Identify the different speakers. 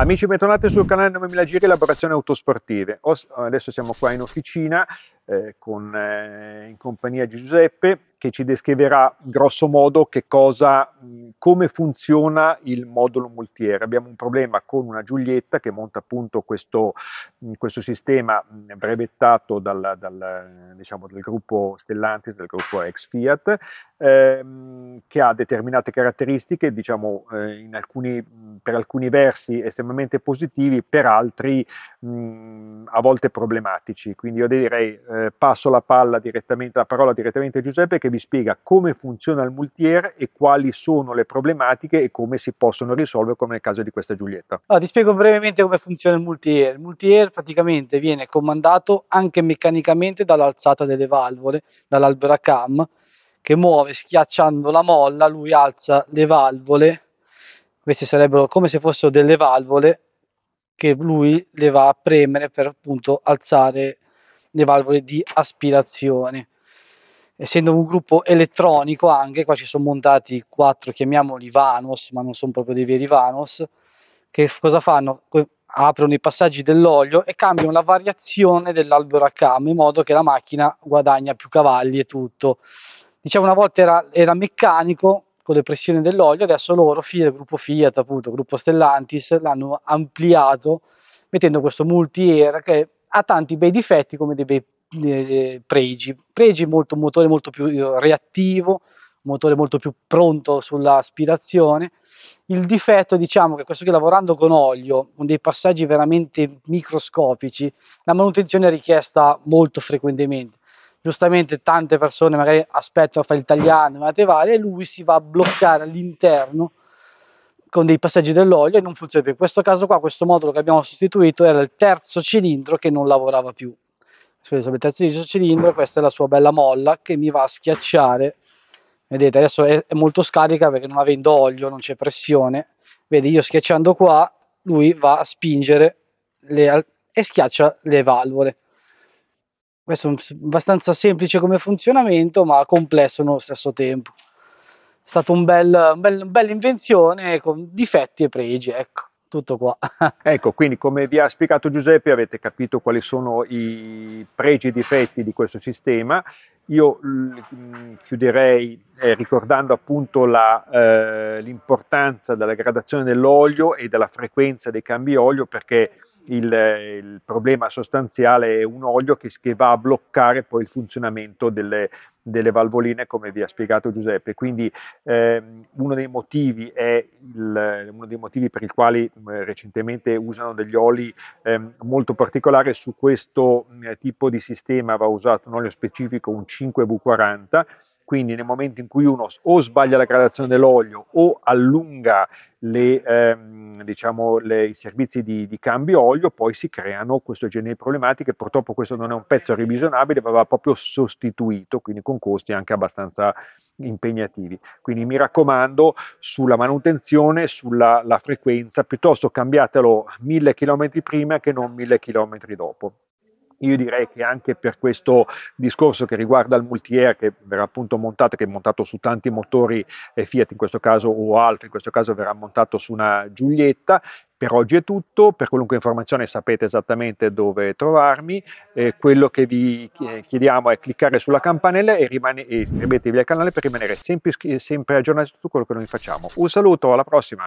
Speaker 1: Amici, bentornati sul canale 9000 Giri Elaborazioni Autosportive. Adesso siamo qua in officina eh, con, eh, in compagnia di Giuseppe che ci descriverà grosso modo che cosa, come funziona il modulo multiere. Abbiamo un problema con una Giulietta che monta appunto questo, questo sistema brevettato dal, dal, diciamo, dal, gruppo Stellantis, del gruppo ex Fiat, ehm, che ha determinate caratteristiche, diciamo, eh, alcuni, per alcuni versi estremamente positivi, per altri mh, a volte problematici. Quindi io direi eh, passo la palla direttamente, la parola direttamente a Giuseppe che che vi spiega come funziona il multier e quali sono le problematiche e come si possono risolvere come nel caso di questa Giulietta.
Speaker 2: Allora, ti spiego brevemente come funziona il multier. Il multier praticamente viene comandato anche meccanicamente dall'alzata delle valvole, dall'albera cam che muove schiacciando la molla, lui alza le valvole. Queste sarebbero come se fossero delle valvole che lui le va a premere per appunto alzare le valvole di aspirazione essendo un gruppo elettronico anche, qua ci sono montati quattro, chiamiamoli Vanos, ma non sono proprio dei veri Vanos, che cosa fanno? Aprono i passaggi dell'olio e cambiano la variazione dell'albero a cam in modo che la macchina guadagna più cavalli e tutto. Diciamo una volta era, era meccanico con le pressioni dell'olio, adesso loro, Fiat, gruppo Fiat, appunto, gruppo Stellantis, l'hanno ampliato mettendo questo multi-air che ha tanti bei difetti come dei bei eh, pregi. Pregi molto, un motore molto più eh, reattivo, un motore molto più pronto sull'aspirazione. Il difetto, diciamo che questo che lavorando con olio, con dei passaggi veramente microscopici, la manutenzione è richiesta molto frequentemente. Giustamente tante persone magari aspettano a fare il tagliando, e lui si va a bloccare all'interno con dei passaggi dell'olio e non funziona più. In questo caso qua, questo modulo che abbiamo sostituito era il terzo cilindro che non lavorava più scusate, terzo di cilindro, questa è la sua bella molla che mi va a schiacciare. Vedete, adesso è, è molto scarica perché non avendo olio, non c'è pressione. Vedi, io schiacciando qua, lui va a spingere le, e schiaccia le valvole. Questo è abbastanza semplice come funzionamento, ma complesso nello stesso tempo. È stata un bel, un bel, un bella invenzione con difetti e pregi, ecco tutto qua. ecco, quindi come vi ha spiegato Giuseppe avete capito quali sono
Speaker 1: i pregi e difetti di questo sistema. Io mm, chiuderei eh, ricordando appunto la, eh, l'importanza della gradazione dell'olio e della frequenza dei cambi olio perché il, il problema sostanziale è un olio che, che va a bloccare poi il funzionamento delle, delle valvoline come vi ha spiegato Giuseppe. Quindi ehm, uno, dei il, uno, dei motivi per i quali eh, recentemente usano degli oli ehm, molto particolari su questo eh, tipo di sistema va usato un olio specifico, un 5V40 quindi nel momento in cui uno o sbaglia la gradazione dell'olio o allunga le, ehm, diciamo, le, i servizi di, di, cambio olio, poi si creano questo genere di problematiche. Purtroppo questo non è un pezzo revisionabile, ma va proprio sostituito, quindi con costi anche abbastanza impegnativi. Quindi mi raccomando sulla manutenzione, sulla frequenza, piuttosto cambiatelo mille km prima che non mille km dopo io direi che anche per questo discorso che riguarda il multi-air che verrà appunto montato, che è montato su tanti motori eh, Fiat in questo caso o altri, in questo caso verrà montato su una Giulietta, per oggi è tutto, per qualunque informazione sapete esattamente dove trovarmi, eh, quello che vi eh, chiediamo è cliccare sulla campanella e, rimane, e iscrivetevi al canale per rimanere sempre, sempre aggiornati su tutto quello che noi facciamo. Un saluto, alla prossima!